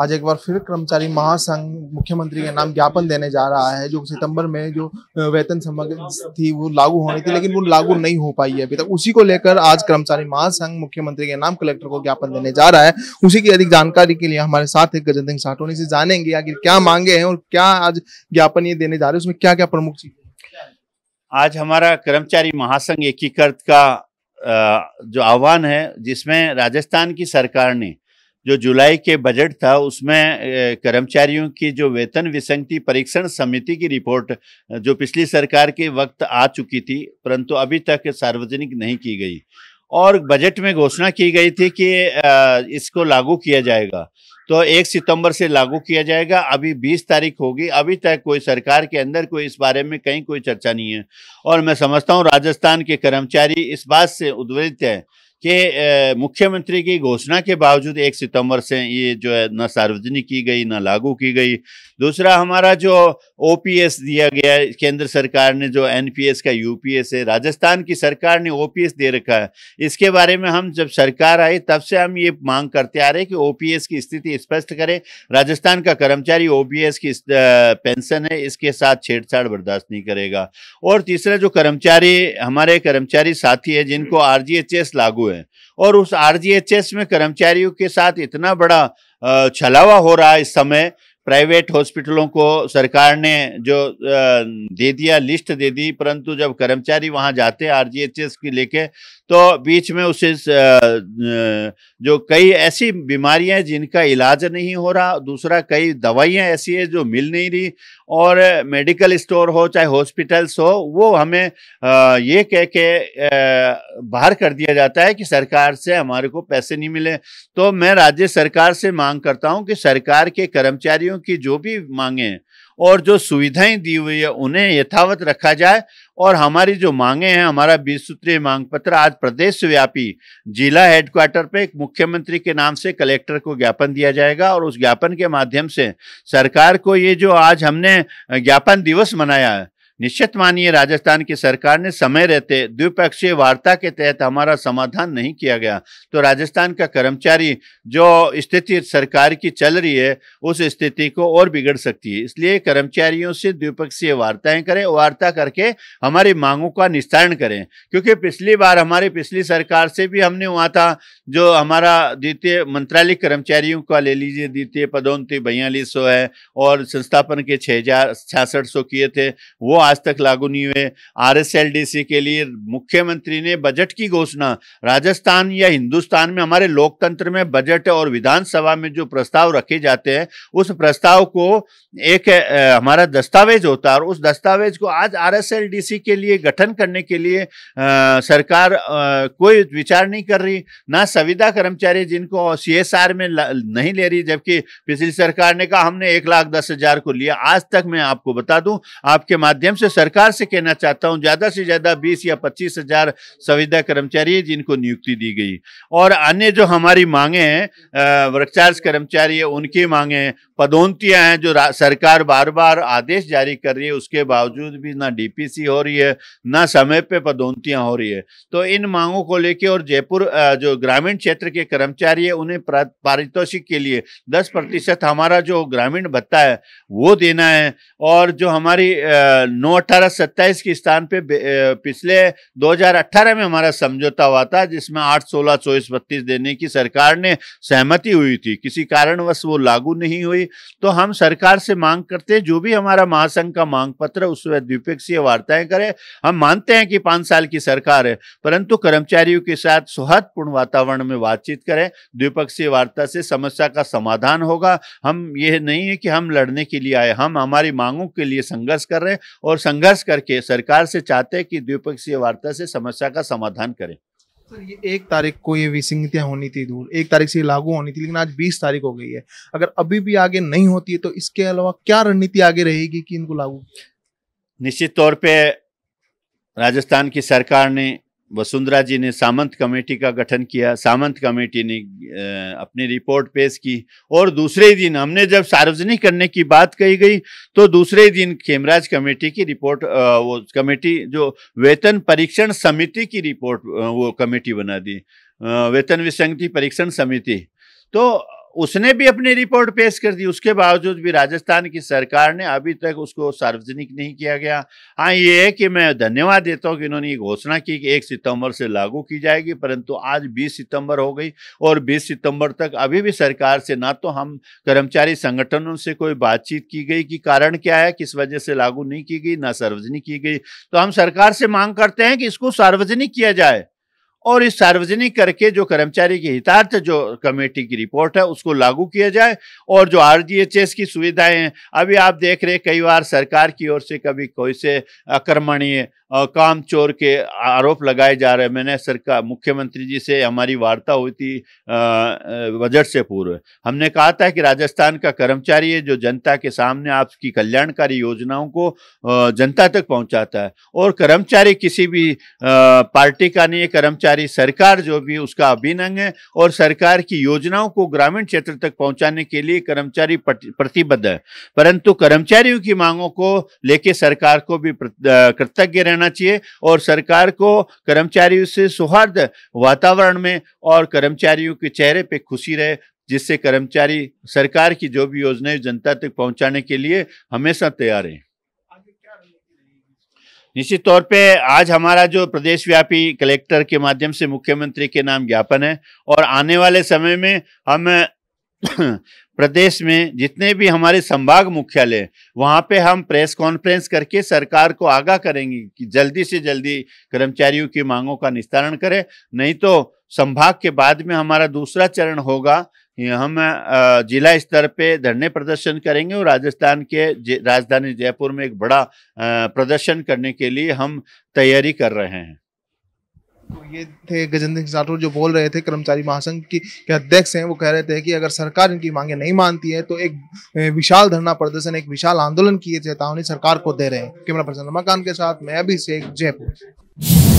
आज एक बार फिर कर्मचारी महासंघ मुख्यमंत्री के नाम ज्ञापन देने जा रहा है जो सितंबर में जो वेतन समग्र थी वो लागू होनी थी लेकिन वो लागू नहीं हो पाई है अभी तक उसी को लेकर आज कर्मचारी महासंघ मुख्यमंत्री के नाम कलेक्टर को ज्ञापन देने जा रहा है उसी की अधिक जानकारी के लिए हमारे साथ है गजन सिंह साठोनी से जानेंगे आखिर क्या मांगे हैं और क्या आज ज्ञापन ये देने जा रहे हैं उसमें क्या क्या प्रमुख चीज आज हमारा कर्मचारी महासंघ एकीकृत का जो आह्वान है जिसमें राजस्थान की सरकार ने जो जुलाई के बजट था उसमें कर्मचारियों की जो वेतन विसंगति परीक्षण समिति की रिपोर्ट जो पिछली सरकार के वक्त आ चुकी थी परंतु अभी तक सार्वजनिक नहीं की गई और बजट में घोषणा की गई थी कि इसको लागू किया जाएगा तो एक सितंबर से लागू किया जाएगा अभी बीस तारीख होगी अभी तक कोई सरकार के अंदर कोई इस बारे में कहीं कोई चर्चा नहीं है और मैं समझता हूँ राजस्थान के कर्मचारी इस बात से उद्वेलित हैं कि मुख्यमंत्री की घोषणा के बावजूद एक सितंबर से ये जो है ना सार्वजनिक की गई ना लागू की गई दूसरा हमारा जो ओपीएस दिया गया केंद्र सरकार ने जो एनपीएस का यूपीएस है राजस्थान की सरकार ने ओपीएस दे रखा है इसके बारे में हम जब सरकार आई तब से हम ये मांग करते आ रहे कि ओपीएस की स्थिति स्पष्ट करें राजस्थान का कर्मचारी ओ की पेंशन है इसके साथ छेड़छाड़ बर्दाश्त नहीं करेगा और तीसरा जो कर्मचारी हमारे कर्मचारी साथी है जिनको आर लागू हुए हैं और उस आरजीएचएस में कर्मचारियों के साथ इतना बड़ा छलावा हो रहा है इस समय प्राइवेट हॉस्पिटलों को सरकार ने जो दे दिया लिस्ट दे दी परंतु जब कर्मचारी वहां जाते आरजीएचएस की लेके तो बीच में उसे जो कई ऐसी बीमारियां जिनका इलाज नहीं हो रहा दूसरा कई दवाइयां ऐसी है जो मिल नहीं रही और मेडिकल स्टोर हो चाहे हॉस्पिटल्स हो वो हमें ये कह के बाहर कर दिया जाता है कि सरकार से हमारे को पैसे नहीं मिले तो मैं राज्य सरकार से मांग करता हूं कि सरकार के कर्मचारियों की जो भी मांगे हैं और जो सुविधाएं दी हुई है उन्हें यथावत रखा जाए और हमारी जो मांगे हैं हमारा बीस सूत्रीय मांग पत्र आज प्रदेश व्यापी जिला हेडक्वार्टर पे मुख्यमंत्री के नाम से कलेक्टर को ज्ञापन दिया जाएगा और उस ज्ञापन के माध्यम से सरकार को ये जो आज हमने ज्ञापन दिवस मनाया है निश्चित मानिए राजस्थान की सरकार ने समय रहते द्विपक्षीय वार्ता के तहत हमारा समाधान नहीं किया गया तो राजस्थान का कर्मचारी जो स्थिति सरकार की चल रही है उस स्थिति को और बिगड़ सकती है इसलिए कर्मचारियों से द्विपक्षीय वार्ताएं करें वार्ता करके हमारी मांगों का निस्तारण करें क्योंकि पिछली बार हमारी पिछली सरकार से भी हमने हुआ था जो हमारा द्वितीय मंत्रालय कर्मचारियों का ले लीजिए द्वितीय पदोन्नति बयालीस है और संस्थापन के छः हजार छियासठ सौ किए थे वो आज तक लागू नहीं हुए आरएसएलडीसी के लिए मुख्यमंत्री ने बजट की घोषणा राजस्थान या हिंदुस्तान में हमारे लोकतंत्र में बजट और विधानसभा में जो प्रस्ताव रखे जाते हैं उस प्रस्ताव को एक हमारा दस्तावेज होता है और उस दस्तावेज को आज आरएसएलडीसी के लिए गठन करने के लिए आ, सरकार आ, कोई विचार नहीं कर रही ना संविदा कर्मचारी जिनको सीएसआर में नहीं ले रही जबकि पिछली सरकार ने कहा हमने एक लाख दस हजार को लिया आज तक मैं आपको बता दूं आपके माध्यम से सरकार से कहना चाहता हूं ज्यादा से ज्यादा बीस या पच्चीस हजार संविदा कर्मचारी जिनको नियुक्ति दी गई और अन्य जो हमारी मांगे हैं वृक्षार्ज कर्मचारी है उनकी मांगे हैं पदोन्नतियां हैं जो सरकार बार बार आदेश जारी कर रही है उसके बावजूद भी ना डीपीसी हो रही है ना समय पर पदोन्तियां हो रही है तो इन मांगों को लेकर और जयपुर जो ग्रामीण क्षेत्र के कर्मचारी है उन्हें पारितोषिक के लिए दस प्रतिशत हमारा जो ग्रामीण भत्ता है वो देना है और जो हमारी नौ अट्ठारह सत्ताईस के स्थान पे पिछले 2018 में हमारा समझौता हुआ था जिसमें आठ सोलह चौबीस बत्तीस देने की सरकार ने सहमति हुई थी किसी कारणवश वो लागू नहीं हुई तो हम सरकार से मांग करते जो भी हमारा महासंघ का मांग पत्र वह द्विपक्षीय वार्ताएं करें हम मानते हैं कि पाँच साल की सरकार है परंतु कर्मचारियों के साथ सौहार्दपूर्ण वातावरण में बातचीत करें द्विपक्षीय वार्ता से समस्या का समाधान होगा हम यह नहीं है कि हम लड़ने के लिए आए हम हमारी मांगों के लिए संघर्ष कर रहे हैं और और संघर्ष करके सरकार से चाहते हैं कि द्विपक्षीय वार्ता से समस्या का समाधान करें सर ये एक तारीख को ये विसंगतियाँ होनी थी दूर एक तारीख से लागू होनी थी लेकिन आज बीस तारीख हो गई है अगर अभी भी आगे नहीं होती है तो इसके अलावा क्या रणनीति आगे रहेगी कि इनको लागू निश्चित तौर पे राजस्थान की सरकार ने वसुंधरा जी ने सामंत कमेटी का गठन किया सामंत कमेटी ने अपनी रिपोर्ट पेश की और दूसरे ही दिन हमने जब सार्वजनिक करने की बात कही गई तो दूसरे ही दिन खेमराज कमेटी की रिपोर्ट वो कमेटी जो वेतन परीक्षण समिति की रिपोर्ट वो कमेटी बना दी वेतन विसंगति परीक्षण समिति तो उसने भी अपनी रिपोर्ट पेश कर दी उसके बावजूद भी राजस्थान की सरकार ने अभी तक उसको सार्वजनिक नहीं किया गया हाँ ये है कि मैं धन्यवाद देता हूँ कि इन्होंने ये घोषणा की कि एक सितंबर से लागू की जाएगी परंतु आज 20 सितंबर हो गई और 20 सितंबर तक अभी भी सरकार से ना तो हम कर्मचारी संगठनों से कोई बातचीत की गई कि कारण क्या है किस वजह से लागू नहीं की गई ना सार्वजनिक की गई तो हम सरकार से मांग करते हैं कि इसको सार्वजनिक किया जाए और इस सार्वजनिक करके जो कर्मचारी के हितार्थ जो कमेटी की रिपोर्ट है उसको लागू किया जाए और जो आर की सुविधाएं हैं अभी आप देख रहे कई बार सरकार की ओर से कभी कोई से आक्रमणीय काम चोर के आरोप लगाए जा रहे हैं मैंने सरकार मुख्यमंत्री जी से हमारी वार्ता हुई थी बजट से पूर्व हमने कहा था कि राजस्थान का कर्मचारी है जो जनता के सामने आपकी कल्याणकारी योजनाओं को जनता तक पहुंचाता है और कर्मचारी किसी भी पार्टी का नहीं है कर्मचारी सरकार जो भी उसका अभिनंग है और सरकार की योजनाओं को ग्रामीण क्षेत्र तक पहुंचाने के लिए कर्मचारी प्रतिबद्ध है परंतु कर्मचारियों की मांगों को लेके सरकार को भी कृतज्ञ रहना चाहिए और सरकार को कर्मचारियों से सौहार्द वातावरण में और कर्मचारियों के चेहरे पे खुशी रहे जिससे कर्मचारी सरकार की जो भी योजनाएं जनता तक पहुंचाने के लिए हमेशा तैयार हैं निश्चित तौर पे आज हमारा जो प्रदेशव्यापी कलेक्टर के माध्यम से मुख्यमंत्री के नाम ज्ञापन है और आने वाले समय में हम प्रदेश में जितने भी हमारे संभाग मुख्यालय वहाँ पे हम प्रेस कॉन्फ्रेंस करके सरकार को आगाह करेंगे कि जल्दी से जल्दी कर्मचारियों की मांगों का निस्तारण करें नहीं तो संभाग के बाद में हमारा दूसरा चरण होगा हम जिला स्तर पे धरने प्रदर्शन करेंगे और राजस्थान के राजधानी जयपुर में एक बड़ा प्रदर्शन करने के लिए हम तैयारी कर रहे हैं तो ये थे गजेंद्र सिंह राठौर जो बोल रहे थे कर्मचारी महासंघ की के अध्यक्ष हैं वो कह रहे थे कि अगर सरकार इनकी मांगे नहीं मानती है तो एक विशाल धरना प्रदर्शन एक विशाल आंदोलन की चेतावनी सरकार को दे रहे हैं कैमरा पर्सन रमाकांत के साथ मैं से जयपुर